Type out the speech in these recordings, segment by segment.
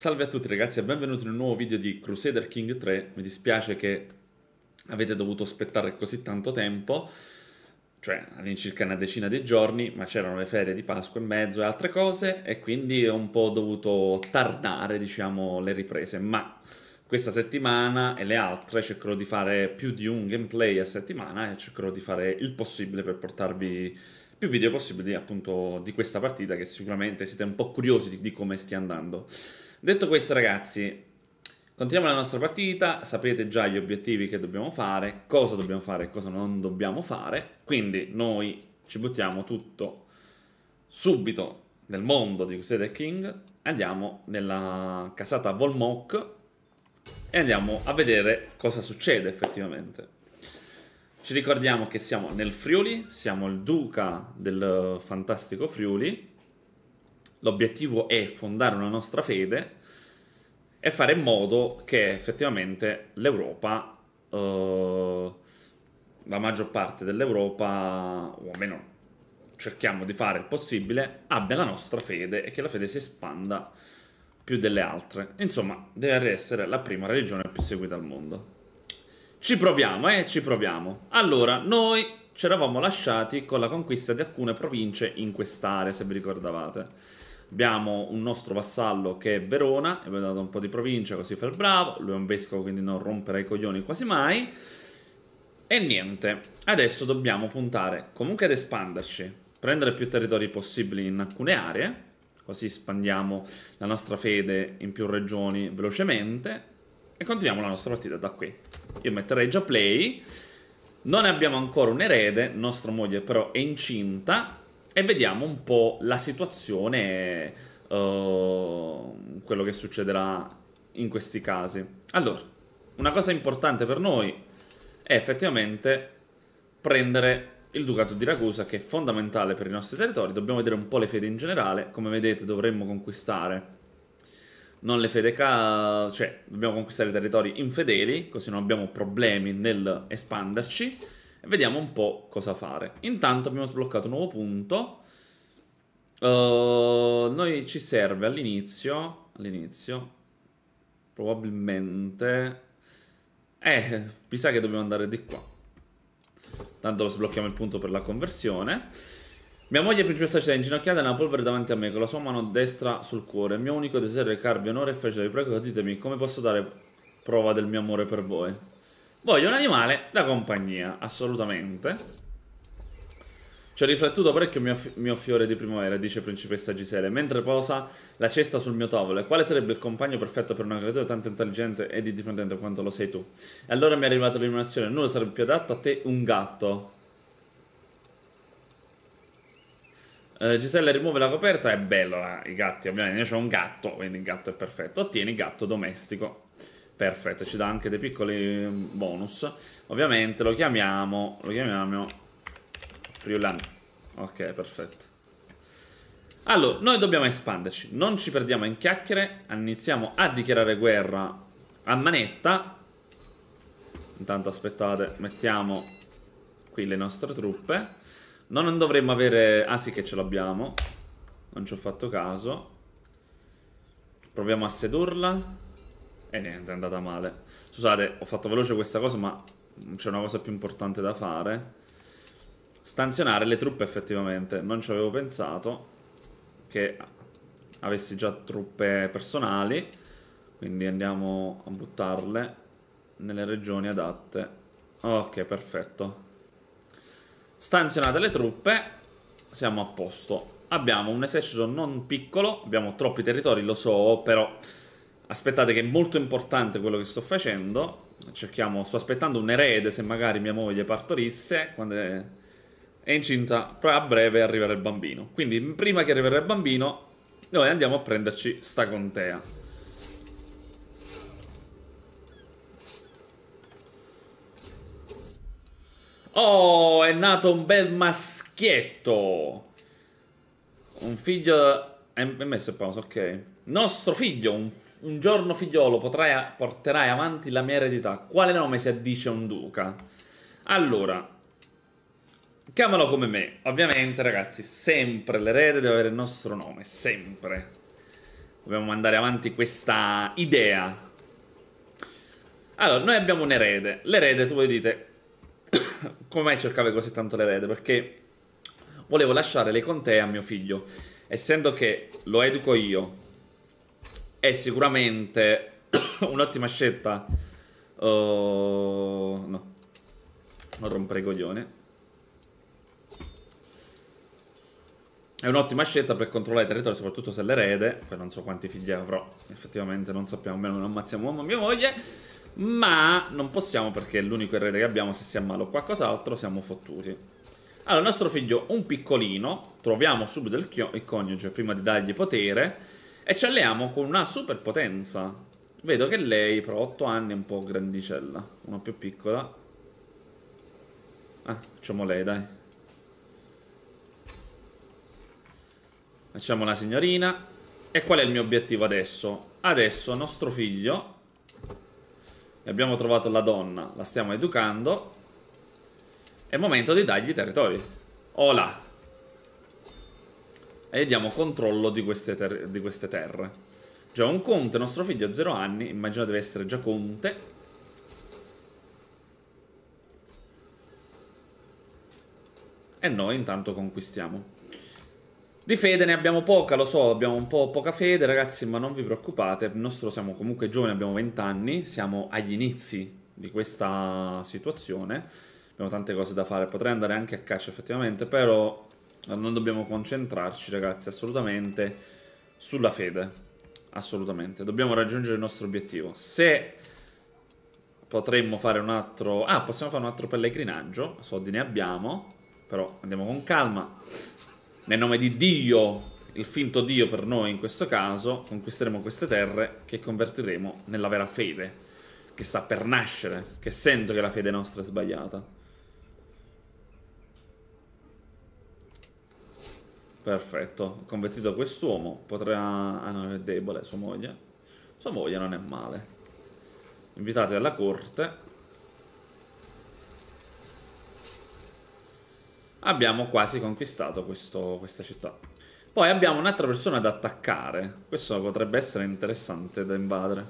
Salve a tutti ragazzi e benvenuti in un nuovo video di Crusader King 3 Mi dispiace che avete dovuto aspettare così tanto tempo Cioè all'incirca una decina di giorni Ma c'erano le ferie di Pasqua e mezzo e altre cose E quindi ho un po' dovuto tardare diciamo le riprese Ma questa settimana e le altre cercherò di fare più di un gameplay a settimana E cercherò di fare il possibile per portarvi più video possibili appunto di questa partita Che sicuramente siete un po' curiosi di, di come stia andando Detto questo ragazzi, continuiamo la nostra partita, sapete già gli obiettivi che dobbiamo fare, cosa dobbiamo fare e cosa non dobbiamo fare, quindi noi ci buttiamo tutto subito nel mondo di Crusader King, andiamo nella casata Volmok e andiamo a vedere cosa succede effettivamente. Ci ricordiamo che siamo nel Friuli, siamo il duca del fantastico Friuli, l'obiettivo è fondare una nostra fede e fare in modo che effettivamente l'Europa, eh, la maggior parte dell'Europa, o almeno cerchiamo di fare il possibile, abbia la nostra fede e che la fede si espanda più delle altre. Insomma, deve essere la prima religione più seguita al mondo. Ci proviamo, eh, ci proviamo. Allora, noi ci eravamo lasciati con la conquista di alcune province in quest'area, se vi ricordavate. Abbiamo un nostro vassallo che è Verona, abbiamo dato un po' di provincia così fa il bravo, lui è un vescovo quindi non romperà i coglioni quasi mai. E niente, adesso dobbiamo puntare comunque ad espanderci, prendere più territori possibili in alcune aree, così espandiamo la nostra fede in più regioni velocemente e continuiamo la nostra partita da qui. Io metterei già play, non abbiamo ancora un erede, nostra moglie però è incinta, e vediamo un po' la situazione, uh, quello che succederà in questi casi. Allora, una cosa importante per noi è effettivamente prendere il Ducato di Ragusa che è fondamentale per i nostri territori, dobbiamo vedere un po' le fede in generale, come vedete dovremmo conquistare non le fede ca- cioè dobbiamo conquistare i territori infedeli, così non abbiamo problemi nel espanderci e vediamo un po' cosa fare. Intanto abbiamo sbloccato un nuovo punto. Uh, noi ci serve all'inizio, all'inizio, probabilmente... Eh, mi sa che dobbiamo andare di qua. Tanto sblocchiamo il punto per la conversione. Mia moglie principessa c'è inginocchiata nella polvere davanti a me con la sua mano destra sul cuore. Il mio unico desiderio è recarvi onore e fece vi prego, ditemi come posso dare prova del mio amore per voi. Voglio un animale da compagnia, assolutamente. Ci ho riflettuto parecchio mio, mio fiore di primavera, dice principessa Gisele, mentre posa la cesta sul mio tavolo. E quale sarebbe il compagno perfetto per una creatura tanto intelligente ed indipendente quanto lo sei tu? E allora mi è arrivata l'illuminazione, nulla sarebbe più adatto a te un gatto. Eh, Gisele rimuove la coperta, è bello, là, eh, i gatti, ovviamente, c'è un gatto, quindi il gatto è perfetto. Ottieni gatto domestico. Perfetto, ci dà anche dei piccoli bonus. Ovviamente lo chiamiamo, lo chiamiamo Friulan. Ok, perfetto. Allora, noi dobbiamo espanderci, non ci perdiamo in chiacchiere, iniziamo a dichiarare guerra a manetta. Intanto aspettate, mettiamo qui le nostre truppe. Non dovremmo avere... Ah sì che ce l'abbiamo. Non ci ho fatto caso. Proviamo a sedurla. E niente, è andata male. Scusate, ho fatto veloce questa cosa, ma c'è una cosa più importante da fare. Stanzionare le truppe effettivamente. Non ci avevo pensato che avessi già truppe personali. Quindi andiamo a buttarle nelle regioni adatte. Ok, perfetto. Stanzionate le truppe. Siamo a posto. Abbiamo un esercito non piccolo. Abbiamo troppi territori, lo so, però... Aspettate che è molto importante quello che sto facendo. Cerchiamo, sto aspettando un erede se magari mia moglie partorisse. Quando è, è incinta, a breve arriverà il bambino. Quindi prima che arriverà il bambino, noi andiamo a prenderci sta contea. Oh, è nato un bel maschietto! Un figlio... È messo il pausa, ok. Nostro figlio, un un giorno, figliolo, potrai, porterai avanti la mia eredità. Quale nome si addice a un duca? Allora, chiamalo come me. Ovviamente, ragazzi, sempre l'erede deve avere il nostro nome. Sempre. Dobbiamo mandare avanti questa idea. Allora, noi abbiamo un erede. L'erede, tu voi dite, come mai cercavi così tanto l'erede? Perché volevo lasciare le contee a mio figlio. Essendo che lo educo io, è sicuramente un'ottima scelta. Uh, no, non rompere i coglioni. È un'ottima scelta per controllare i territori, soprattutto se l'erede. Poi non so quanti figli avrò, effettivamente non sappiamo, almeno non ammazziamo mamma mia moglie. Ma non possiamo perché è l'unico erede che abbiamo, se si ammala o qualcos'altro, siamo fottuti. Allora, il nostro figlio, un piccolino, troviamo subito il, il coniuge prima di dargli potere e ci alleiamo con una superpotenza. Vedo che lei, però, 8 anni è un po' grandicella. Una più piccola. Ah, facciamo lei, dai. Facciamo la signorina. E qual è il mio obiettivo adesso? Adesso nostro figlio... Abbiamo trovato la donna, la stiamo educando. È momento di dargli i territori. Ola! e diamo controllo di queste, ter di queste terre. Cioè un conte, nostro figlio ha 0 anni, immagino deve essere già conte. E noi intanto conquistiamo. Di fede ne abbiamo poca, lo so, abbiamo un po' poca fede ragazzi, ma non vi preoccupate, il nostro siamo comunque giovani, abbiamo 20 anni, siamo agli inizi di questa situazione, abbiamo tante cose da fare, potrei andare anche a caccia effettivamente, però non dobbiamo concentrarci ragazzi assolutamente sulla fede. Assolutamente, dobbiamo raggiungere il nostro obiettivo. Se potremmo fare un altro... Ah, possiamo fare un altro pellegrinaggio, soldi ne abbiamo, però andiamo con calma. Nel nome di Dio, il finto Dio per noi in questo caso, conquisteremo queste terre che convertiremo nella vera fede, che sta per nascere, che sento che la fede nostra è sbagliata. Perfetto, convertito quest'uomo potrà... Ah no, è debole, sua moglie. Sua moglie non è male. Invitati alla corte. Abbiamo quasi conquistato questo, questa città. Poi abbiamo un'altra persona da attaccare. Questo potrebbe essere interessante da invadere.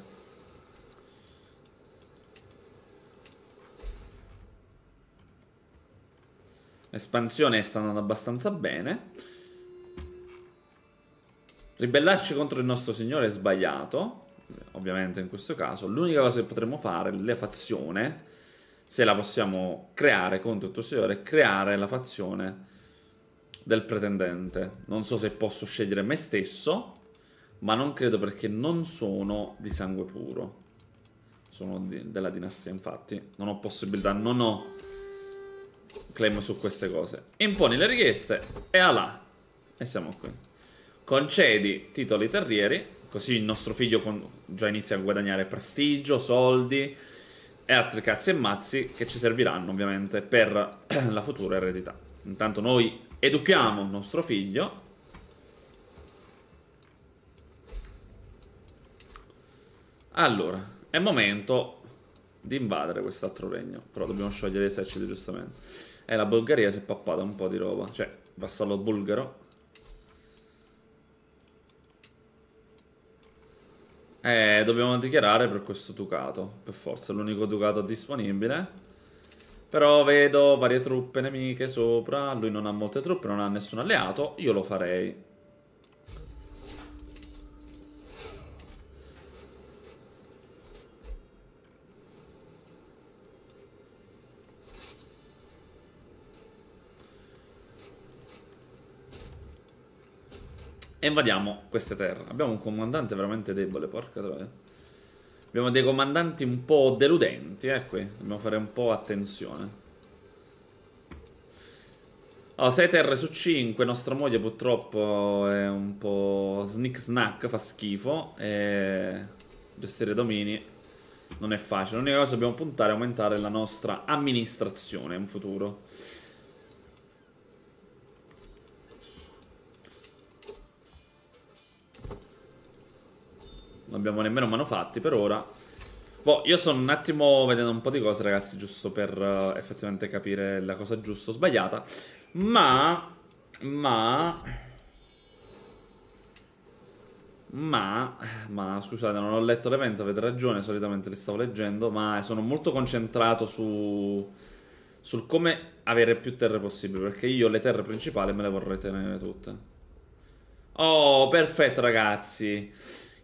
L'espansione sta andando abbastanza bene. Ribellarci contro il nostro signore è sbagliato, ovviamente in questo caso. L'unica cosa che potremmo fare, le fazione, se la possiamo creare contro il tuo signore, è creare la fazione del pretendente. Non so se posso scegliere me stesso, ma non credo perché non sono di sangue puro. Sono di, della dinastia, infatti. Non ho possibilità, non ho claim su queste cose. Imponi le richieste e ala. E siamo qui concedi titoli terrieri, così il nostro figlio già inizia a guadagnare prestigio, soldi e altri cazzi e mazzi che ci serviranno ovviamente per la futura eredità. Intanto noi educhiamo il nostro figlio Allora, è momento di invadere quest'altro regno. Però dobbiamo sciogliere eserciti giustamente. E la Bulgaria si è pappata un po' di roba. Cioè, vassallo bulgaro. Eh, dobbiamo dichiarare per questo Ducato, per forza, l'unico Ducato disponibile. Però vedo varie truppe nemiche sopra, lui non ha molte truppe, non ha nessun alleato, io lo farei. E invadiamo queste terre. Abbiamo un comandante veramente debole, porca troia. Abbiamo dei comandanti un po' deludenti, eh, qui. Dobbiamo fare un po' attenzione. Allora, 6 terre su 5, nostra moglie purtroppo è un po' snick snack, fa schifo. E gestire domini non è facile. L'unica cosa che dobbiamo puntare è aumentare la nostra amministrazione in futuro. Non abbiamo nemmeno manufatti per ora. Boh, io sono un attimo vedendo un po' di cose, ragazzi, giusto per uh, effettivamente capire la cosa giusta o sbagliata. Ma... Ma... Ma... Ma, scusate, non ho letto l'evento, avete ragione, solitamente li stavo leggendo, ma sono molto concentrato su... Sul come avere più terre possibile, perché io le terre principali me le vorrei tenere tutte. Oh, perfetto, ragazzi.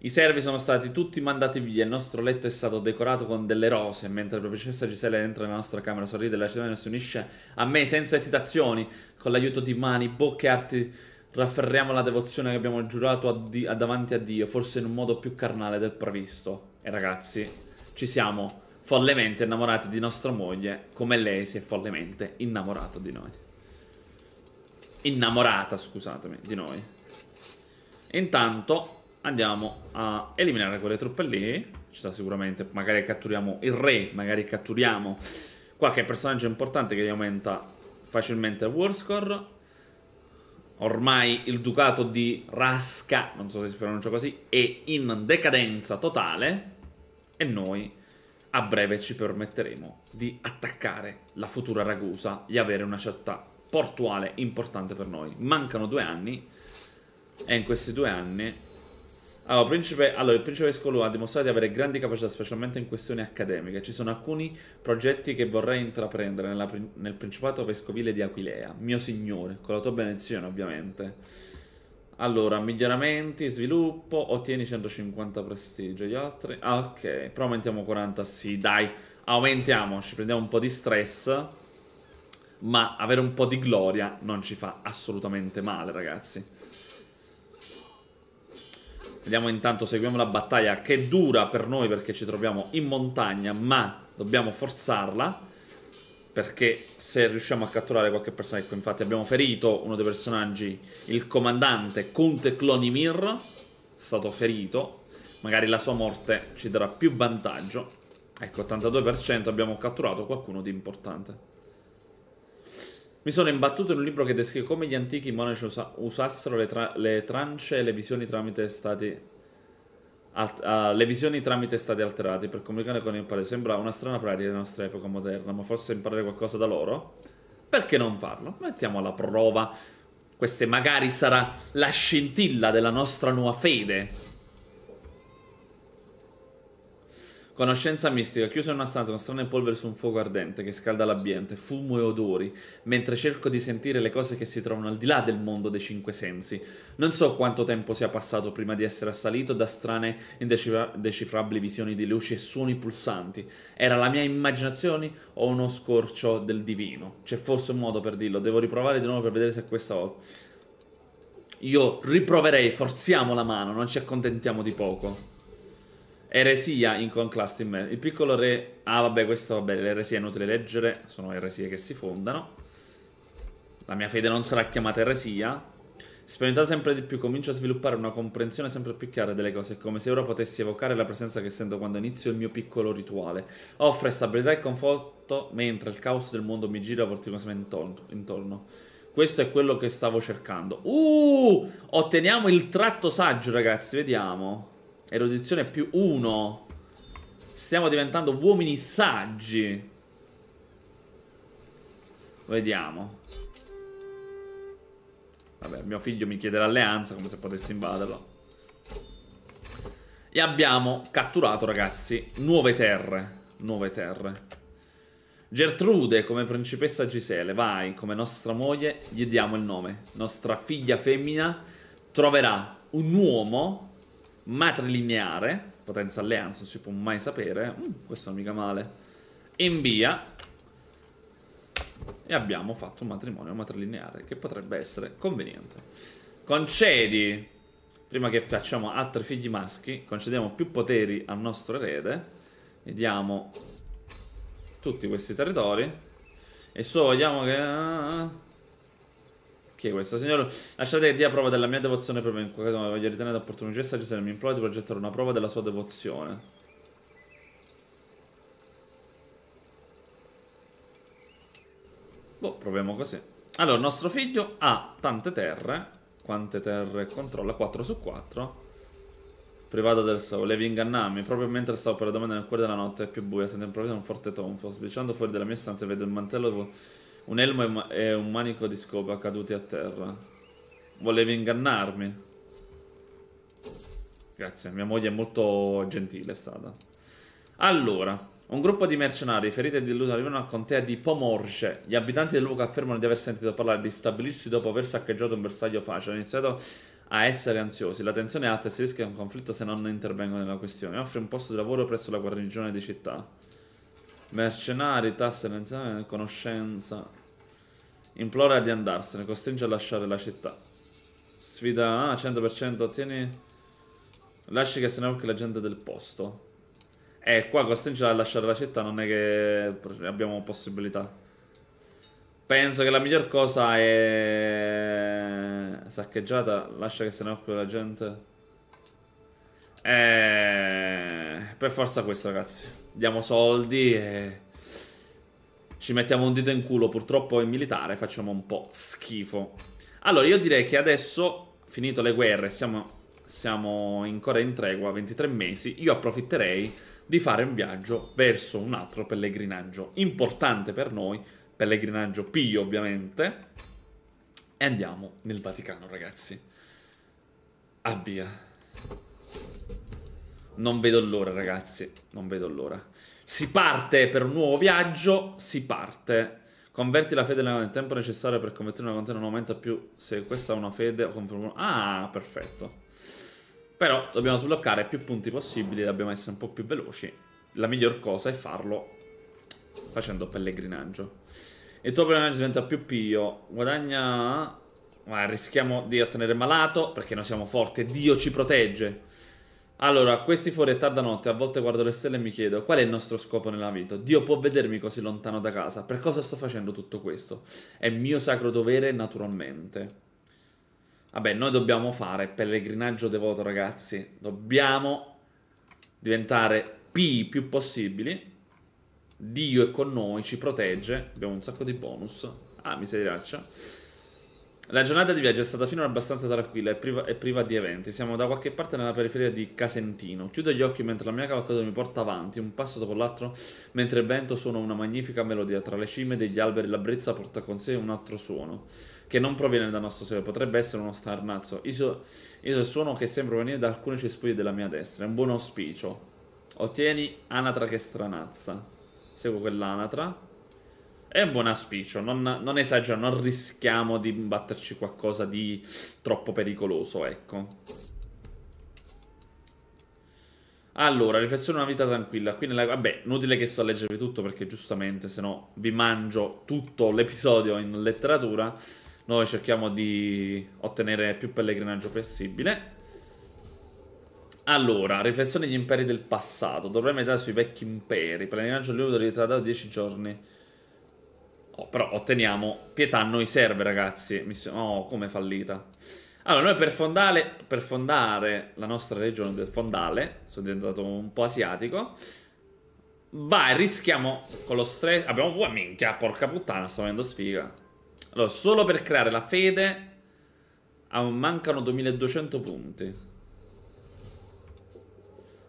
I servi sono stati tutti mandati via, il nostro letto è stato decorato con delle rose, mentre la principessa Gisele entra nella nostra camera, sorride, la cerimonia si unisce a me senza esitazioni, con l'aiuto di mani, bocche e arti rafferriamo la devozione che abbiamo giurato a di- a davanti a Dio, forse in un modo più carnale del previsto. E ragazzi, ci siamo follemente innamorati di nostra moglie, come lei si è follemente innamorato di noi. Innamorata, scusatemi, di noi. Intanto Andiamo a eliminare quelle truppe lì. Ci sta sicuramente. Magari catturiamo il re. Magari catturiamo qualche personaggio importante che gli aumenta facilmente il warscore. Ormai il ducato di Rasca, non so se si pronuncia così, è in decadenza totale. E noi a breve ci permetteremo di attaccare la futura Ragusa di avere una certa portuale importante per noi. Mancano due anni e in questi due anni allora, principe, allora, il principe vescovo ha dimostrato di avere grandi capacità, specialmente in questioni accademiche. Ci sono alcuni progetti che vorrei intraprendere nella, nel principato vescovile di Aquilea, mio signore, con la tua benedizione ovviamente. Allora, miglioramenti, sviluppo, ottieni 150 prestigio, gli altri... Ah, ok, però aumentiamo 40, sì, dai, aumentiamo, ci prendiamo un po' di stress, ma avere un po' di gloria non ci fa assolutamente male, ragazzi. Vediamo intanto, seguiamo la battaglia che dura per noi perché ci troviamo in montagna, ma dobbiamo forzarla. Perché se riusciamo a catturare qualche personaggio, ecco, infatti abbiamo ferito uno dei personaggi, il comandante Conte Clonimir, è stato ferito. Magari la sua morte ci darà più vantaggio. Ecco, 82% abbiamo catturato qualcuno di importante. Mi sono imbattuto in un libro che descrive come gli antichi monaci usa- usassero le, tra- le, trance e le visioni tramite stati alt- uh, le visioni tramite stati alterati per comunicare con il padre. Sembra una strana pratica della nostra epoca moderna, ma forse imparare qualcosa da loro? Perché non farlo? Mettiamo alla prova. Questa magari sarà la scintilla della nostra nuova fede Conoscenza mistica, chiuso in una stanza con strane polvere su un fuoco ardente che scalda l'ambiente, fumo e odori, mentre cerco di sentire le cose che si trovano al di là del mondo dei cinque sensi. Non so quanto tempo sia passato prima di essere assalito da strane, indecifrabili visioni di luci e suoni pulsanti. Era la mia immaginazione o uno scorcio del divino? C'è forse un modo per dirlo, devo riprovare di nuovo per vedere se questa volta... Io riproverei, forziamo la mano, non ci accontentiamo di poco. Eresia in Conclast in Man. Il piccolo re... Ah vabbè, questo vabbè, le eresie è inutile leggere, sono eresie che si fondano. La mia fede non sarà chiamata eresia. Spaventata sempre di più, comincio a sviluppare una comprensione sempre più chiara delle cose, come se ora potessi evocare la presenza che sento quando inizio il mio piccolo rituale. Offre stabilità e conforto mentre il caos del mondo mi gira vorticosamente intorno. Questo è quello che stavo cercando. Uh! Otteniamo il tratto saggio, ragazzi, vediamo. Erudizione più uno. Stiamo diventando uomini saggi. Vediamo. Vabbè, mio figlio mi chiede l'alleanza come se potessi invaderlo. E abbiamo catturato, ragazzi, nuove terre. Nuove terre. Gertrude come principessa Gisele, vai, come nostra moglie, gli diamo il nome. Nostra figlia femmina troverà un uomo matrilineare, potenza alleanza, non si può mai sapere, mm, questo non è mica male, invia e abbiamo fatto un matrimonio matrilineare che potrebbe essere conveniente. Concedi, prima che facciamo altri figli maschi, concediamo più poteri al nostro erede e diamo tutti questi territori e solo vogliamo che perché questo? Signore, lasciate che dia prova della mia devozione proprio In qualche modo voglio ritenere opportuno un messaggio se mi implora di progettare una prova della sua devozione. Boh, proviamo così. Allora, il nostro figlio ha tante terre. Quante terre controlla? 4 su 4 privato del sole. Vi ingannami. Proprio mentre stavo per la domanda nel cuore della notte, è più buia, sento improvviso un forte tonfo. Sbicciando fuori dalla mia stanza vedo il mantello un elmo e un manico di scopa caduti a terra. Volevi ingannarmi. Grazie, mia moglie è molto gentile è stata. Allora, un gruppo di mercenari feriti e delusi arrivano a contea di Pomorce. Gli abitanti del luogo affermano di aver sentito parlare di stabilirsi dopo aver saccheggiato un bersaglio facile. Hanno iniziato a essere ansiosi. La tensione è alta e si rischia un conflitto se non intervengono nella questione. Offre un posto di lavoro presso la guarnigione di città. Mercenari, tassano insieme, conoscenza. Implora di andarsene, costringe a lasciare la città. Sfida, ah, 100% ottieni... Lasci che se ne occupi la gente del posto. Eh, qua costringerla a lasciare la città, non è che abbiamo possibilità. Penso che la miglior cosa è... Saccheggiata, lascia che se ne occupi la gente... Eh, per forza questo, ragazzi diamo soldi e ci mettiamo un dito in culo. Purtroppo in militare facciamo un po' schifo. Allora, io direi che adesso, finito le guerre, siamo, siamo ancora in tregua, 23 mesi, io approfitterei di fare un viaggio verso un altro pellegrinaggio importante per noi, pellegrinaggio pio ovviamente, e andiamo nel Vaticano ragazzi. Avvia. Non vedo l'ora, ragazzi. Non vedo l'ora. Si parte per un nuovo viaggio. Si parte. Converti la fede nel tempo necessario per convertire una container non aumenta più se questa è una fede confermo. Ah, perfetto. Però dobbiamo sbloccare più punti possibili, dobbiamo essere un po' più veloci. La miglior cosa è farlo facendo pellegrinaggio. Il tuo pellegrinaggio diventa più pio. Guadagna... Ma rischiamo di ottenere malato perché noi siamo forti Dio ci protegge. Allora, questi fuori è tarda notte, a volte guardo le stelle e mi chiedo qual è il nostro scopo nella vita. Dio può vedermi così lontano da casa, per cosa sto facendo tutto questo? È mio sacro dovere, naturalmente. Vabbè, noi dobbiamo fare pellegrinaggio devoto, ragazzi. Dobbiamo diventare P più possibili. Dio è con noi, ci protegge. Abbiamo un sacco di bonus. Ah, misericaccia. La giornata di viaggio è stata finora abbastanza tranquilla e priva, e priva, di eventi. Siamo da qualche parte nella periferia di Casentino. Chiudo gli occhi mentre la mia cavalcata mi porta avanti, un passo dopo l'altro, mentre il vento suona una magnifica melodia. Tra le cime degli alberi la brezza porta con sé un altro suono, che non proviene dal nostro sole, potrebbe essere uno starnazzo. Iso, iso il suono che sembra venire da alcune cespuglie della mia destra. È un buon auspicio. Ottieni anatra che stranazza. Seguo quell'anatra. È un buon auspicio, non, non esagero, non rischiamo di batterci qualcosa di troppo pericoloso, ecco. Allora, riflessione una vita tranquilla. Qui nella... Vabbè, inutile che sto a leggervi tutto perché giustamente se no vi mangio tutto l'episodio in letteratura. Noi cerchiamo di ottenere più pellegrinaggio possibile. Allora, riflessione degli imperi del passato. Dovrei meditare sui vecchi imperi. Pellegrinaggio libero di trattato 10 giorni. Oh, però otteniamo pietà noi serve, ragazzi. Oh, come fallita. Allora, noi per fondare, per fondare la nostra regione del fondale, sono diventato un po' asiatico, vai, rischiamo con lo stress... Abbiamo... Oh, minchia, porca puttana, sto avendo sfiga. Allora, solo per creare la fede ah, mancano 2200 punti.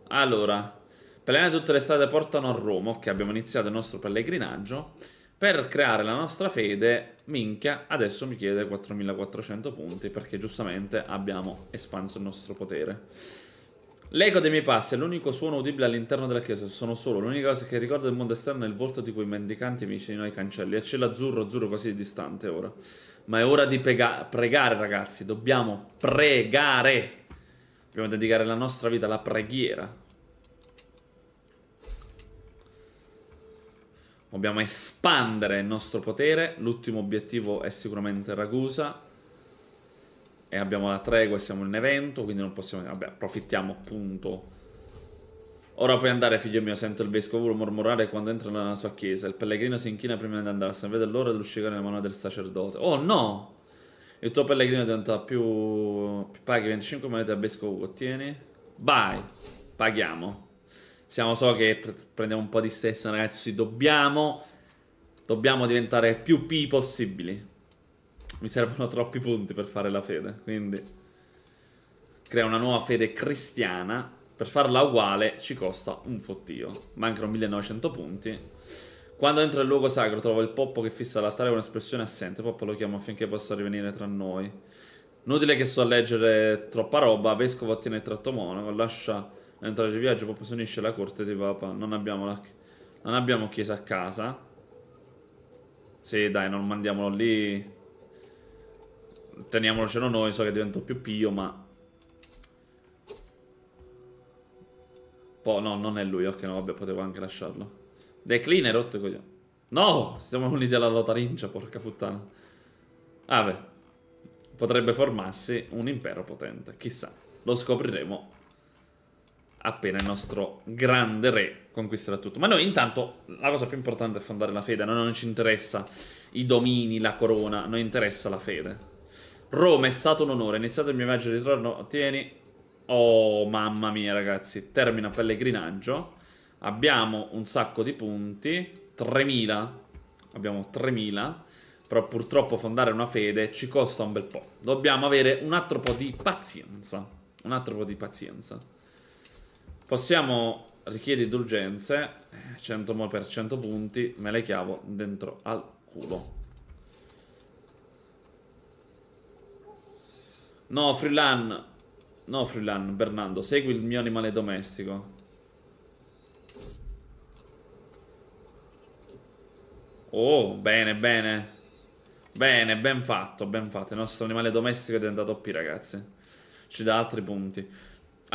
Allora, pellegrinare tutte le strade portano a Roma. Ok, abbiamo iniziato il nostro pellegrinaggio per creare la nostra fede, minchia, adesso mi chiede 4400 punti perché giustamente abbiamo espanso il nostro potere. L'eco dei miei passi è l'unico suono udibile all'interno della chiesa, sono solo, l'unica cosa che ricordo del mondo esterno è il volto di quei mendicanti vicino ai cancelli, e c'è l'azzurro, azzurro così distante ora. Ma è ora di pregare ragazzi, dobbiamo pregare, dobbiamo dedicare la nostra vita alla preghiera. Dobbiamo espandere il nostro potere. L'ultimo obiettivo è sicuramente Ragusa. E abbiamo la tregua, siamo in evento, quindi non possiamo... Vabbè, approfittiamo appunto. Ora puoi andare, figlio mio, sento il vescovo mormorare quando entra nella sua chiesa. Il pellegrino si inchina prima di andare andarsene, vede l'ora dell'uscire nella mano del sacerdote. Oh no! Il tuo pellegrino diventa più... Paghi 25 monete al vescovo, ottieni? Vai! Paghiamo. Siamo so che pre- prendiamo un po' di stessa, ragazzi. Dobbiamo, dobbiamo diventare più P possibili. Mi servono troppi punti per fare la fede, quindi... Crea una nuova fede cristiana. Per farla uguale ci costa un fottio. Mancano 1900 punti. Quando entro nel luogo sacro trovo il poppo che fissa l'altare con espressione assente. Poppo lo chiamo affinché possa rivenire tra noi. Inutile che sto a leggere troppa roba. Vescovo ottiene il tratto monaco. Lascia entrare di viaggio, Papa si unisce la corte di Papa. Non abbiamo, la... non abbiamo chiesa a casa. Sì, dai, non mandiamolo lì. teniamocelo noi, so che divento più pio, ma... Po no, non è lui, ok, no, vabbè, potevo anche lasciarlo. Decline, rotto coglione. No, siamo uniti alla Lotarincia, porca puttana. Ah beh, potrebbe formarsi un impero potente, chissà, lo scopriremo appena il nostro grande re conquisterà tutto. Ma noi intanto la cosa più importante è fondare la fede, a noi non ci interessa i domini, la corona, a noi interessa la fede. Roma è stato un onore, iniziato il mio viaggio di ritorno, tieni... Oh mamma mia ragazzi, termina pellegrinaggio, abbiamo un sacco di punti, 3000, abbiamo 3000, però purtroppo fondare una fede ci costa un bel po'. Dobbiamo avere un altro po' di pazienza, un altro po' di pazienza. Possiamo richiedere indulgenze. 100 mo per 100 punti. Me le chiavo dentro al culo. No, Frilan. No, Frilan, Bernardo, segui il mio animale domestico. Oh, bene, bene. Bene, ben fatto, ben fatto. Il nostro animale domestico è diventato P, ragazzi. Ci dà altri punti.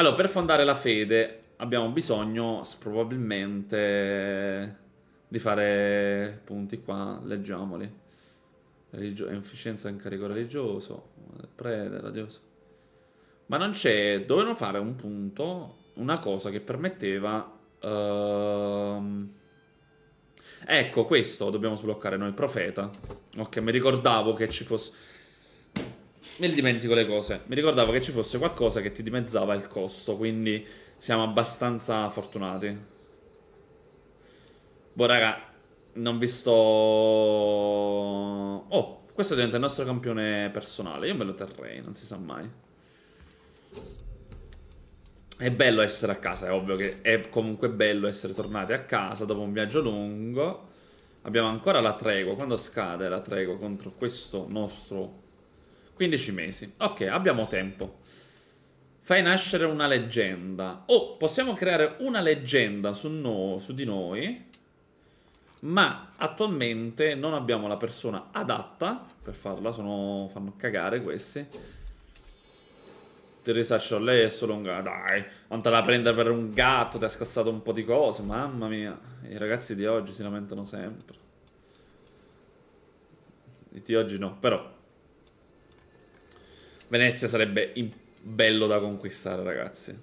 Allora, per fondare la fede abbiamo bisogno probabilmente di fare punti qua, leggiamoli. Religio- efficienza in carico religioso, prete, radioso. Ma non c'è, dovevano fare un punto, una cosa che permetteva... Uh... Ecco, questo dobbiamo sbloccare noi, profeta. Ok, mi ricordavo che ci fosse mi dimentico le cose. Mi ricordavo che ci fosse qualcosa che ti dimezzava il costo, quindi siamo abbastanza fortunati. Boh, raga, non vi sto... Oh, questo diventa il nostro campione personale. Io me lo terrei, non si sa mai. È bello essere a casa, è ovvio che è comunque bello essere tornati a casa dopo un viaggio lungo. Abbiamo ancora la tregua. Quando scade la tregua contro questo nostro 15 mesi. Ok, abbiamo tempo. Fai nascere una leggenda. Oh, possiamo creare una leggenda su, no, su di noi. Ma attualmente non abbiamo la persona adatta per farla, sono, fanno cagare questi. Teresa lei è solo un gatto. Dai, non te la prende per un gatto, ti ha scassato un po' di cose. Mamma mia, i ragazzi di oggi si lamentano sempre. I di oggi no, però Venezia sarebbe bello da conquistare, ragazzi.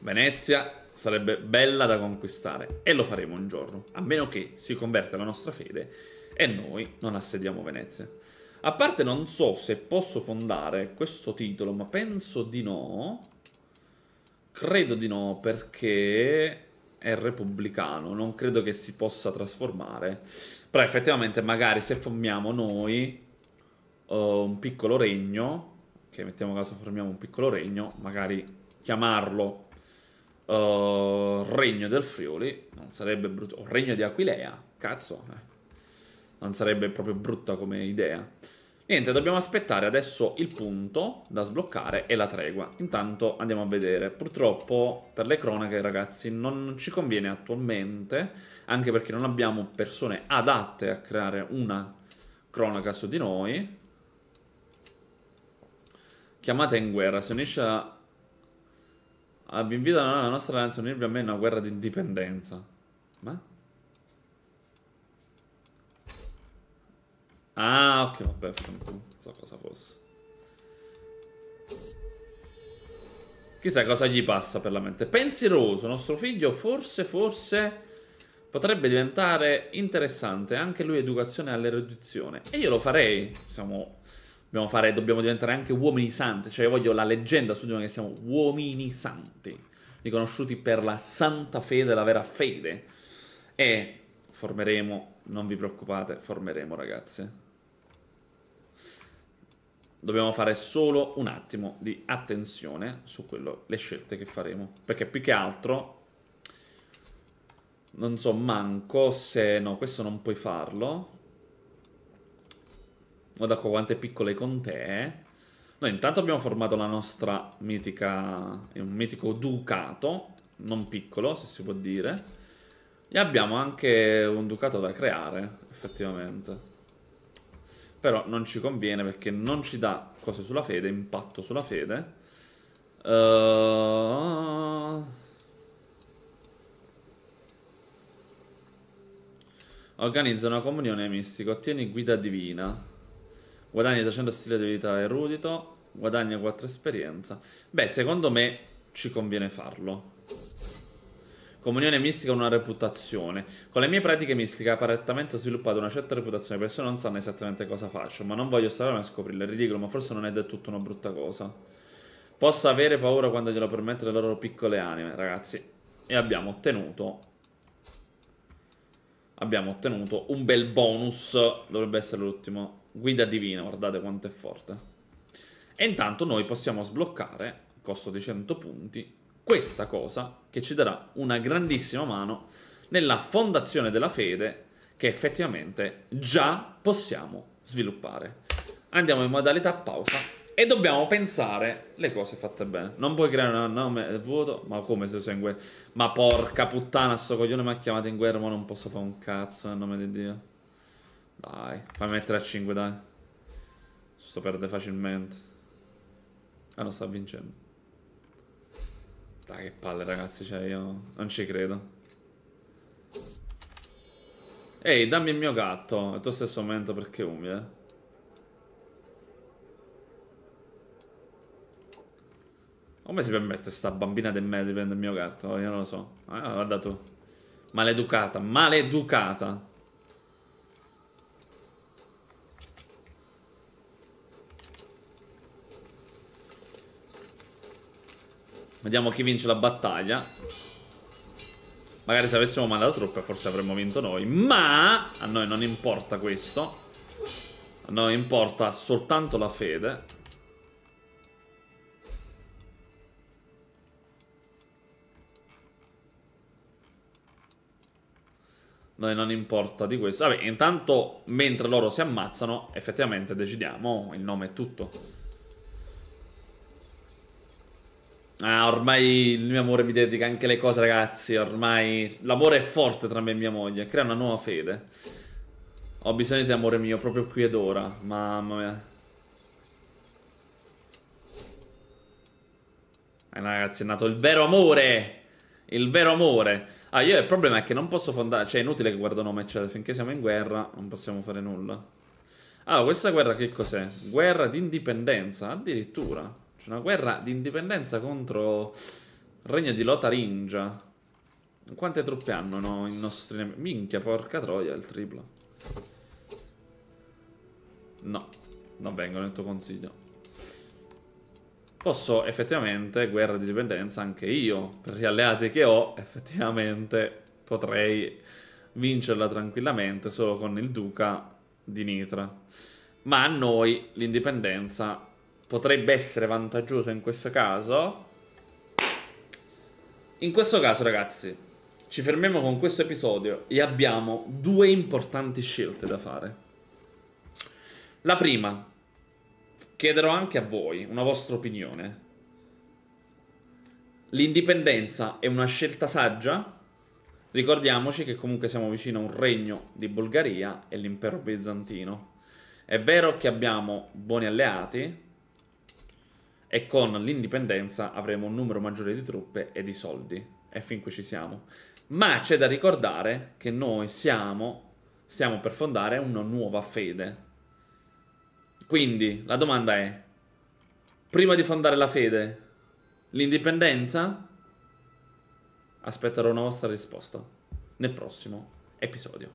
Venezia sarebbe bella da conquistare e lo faremo un giorno, a meno che si converta la nostra fede e noi non assediamo Venezia. A parte non so se posso fondare questo titolo, ma penso di no. Credo di no perché è repubblicano, non credo che si possa trasformare. Però effettivamente magari se formiamo noi uh, un piccolo regno, che mettiamo caso formiamo un piccolo regno, magari chiamarlo uh, Regno del Friuli, non sarebbe brutto, o Regno di Aquilea, cazzo, eh. non sarebbe proprio brutta come idea. Niente, dobbiamo aspettare adesso il punto da sbloccare e la tregua. Intanto andiamo a vedere. Purtroppo, per le cronache, ragazzi, non ci conviene attualmente, anche perché non abbiamo persone adatte a creare una cronaca su di noi. Chiamata in guerra. si unisce a... a vi invito alla nostra alleanza a unirvi a me in una guerra di indipendenza. Ma? Ah, ok, vabbè, non so cosa fosse. Chissà cosa gli passa per la mente. Pensieroso, nostro figlio forse, forse potrebbe diventare interessante anche lui educazione all'erudizione. E io lo farei. Siamo Dobbiamo, fare, dobbiamo diventare anche uomini santi, cioè io voglio la leggenda su di noi che siamo uomini santi, riconosciuti per la santa fede, la vera fede. E formeremo, non vi preoccupate, formeremo ragazzi. Dobbiamo fare solo un attimo di attenzione su quello, le scelte che faremo, perché più che altro non so manco se... No, questo non puoi farlo. Guarda qua quante piccole con te. Noi intanto abbiamo formato la nostra mitica... un mitico ducato, non piccolo se si può dire. E abbiamo anche un ducato da creare, effettivamente. Però non ci conviene perché non ci dà cose sulla fede, impatto sulla fede. Uh... Organizza una comunione mistica, ottieni guida divina. Guadagna 300 stile di vita erudito. Guadagna 4 esperienza. Beh, secondo me ci conviene farlo. Comunione mistica una reputazione. Con le mie pratiche mistiche apparentemente ho sviluppato una certa reputazione, le persone non sanno esattamente cosa faccio, ma non voglio stare a scoprirle. è ridicolo, ma forse non è del tutto una brutta cosa. Posso avere paura quando glielo permette le loro piccole anime, ragazzi. E abbiamo ottenuto... Abbiamo ottenuto un bel bonus, dovrebbe essere l'ultimo Guida divina, guardate quanto è forte. E intanto noi possiamo sbloccare, costo di 100 punti, questa cosa che ci darà una grandissima mano nella fondazione della fede che effettivamente già possiamo sviluppare. Andiamo in modalità pausa e dobbiamo pensare le cose fatte bene. Non puoi creare un nome vuoto, ma come se lo sei in guerra? Ma porca puttana, sto coglione mi ha chiamato in guerra, ma non posso fare un cazzo nel nome di Dio. Dai, fai mettere a 5, dai. Sto perde facilmente. Ah, non sta vincendo. Dai, che palle, ragazzi, cioè io non ci credo. Ehi, dammi il mio gatto. E tu stesso momento perché umile. Eh. Come si permette sta bambina di me di prendere il mio gatto? Io non lo so. Ah, guarda tu. Maleducata, maleducata. Vediamo chi vince la battaglia. Magari se avessimo mandato truppe forse avremmo vinto noi. Ma a noi non importa questo. A noi importa soltanto la fede. Noi non importa di questo. Vabbè, intanto mentre loro si ammazzano, effettivamente decidiamo il nome e tutto. Ah, ormai il mio amore mi dedica anche le cose, ragazzi. Ormai l'amore è forte tra me e mia moglie. Crea una nuova fede. Ho bisogno di amore mio, proprio qui ed ora. Mamma mia. Eh, ragazzi, è nato il vero amore. Il vero amore. Ah, io il problema è che non posso fondare... Cioè, è inutile che guardo nome, cioè, finché siamo in guerra non possiamo fare nulla. Ah, questa guerra che cos'è? Guerra di indipendenza, addirittura una guerra di indipendenza contro il regno di Lotaringia. Quante truppe hanno no, i nostri nemici? Minchia, porca troia, il triplo. No, non vengo nel tuo consiglio. Posso effettivamente, guerra di dipendenza anche io, per gli alleati che ho, effettivamente potrei vincerla tranquillamente solo con il duca di Nitra. Ma a noi l'indipendenza potrebbe essere vantaggioso in questo caso. In questo caso, ragazzi, ci fermiamo con questo episodio e abbiamo due importanti scelte da fare. La prima, chiederò anche a voi una vostra opinione. L'indipendenza è una scelta saggia? Ricordiamoci che comunque siamo vicino a un regno di Bulgaria e l'impero bizantino. È vero che abbiamo buoni alleati, e con l'indipendenza avremo un numero maggiore di truppe e di soldi. E fin qui ci siamo. Ma c'è da ricordare che noi siamo, stiamo per fondare una nuova fede. Quindi la domanda è, prima di fondare la fede, l'indipendenza? Aspetterò una vostra risposta nel prossimo episodio.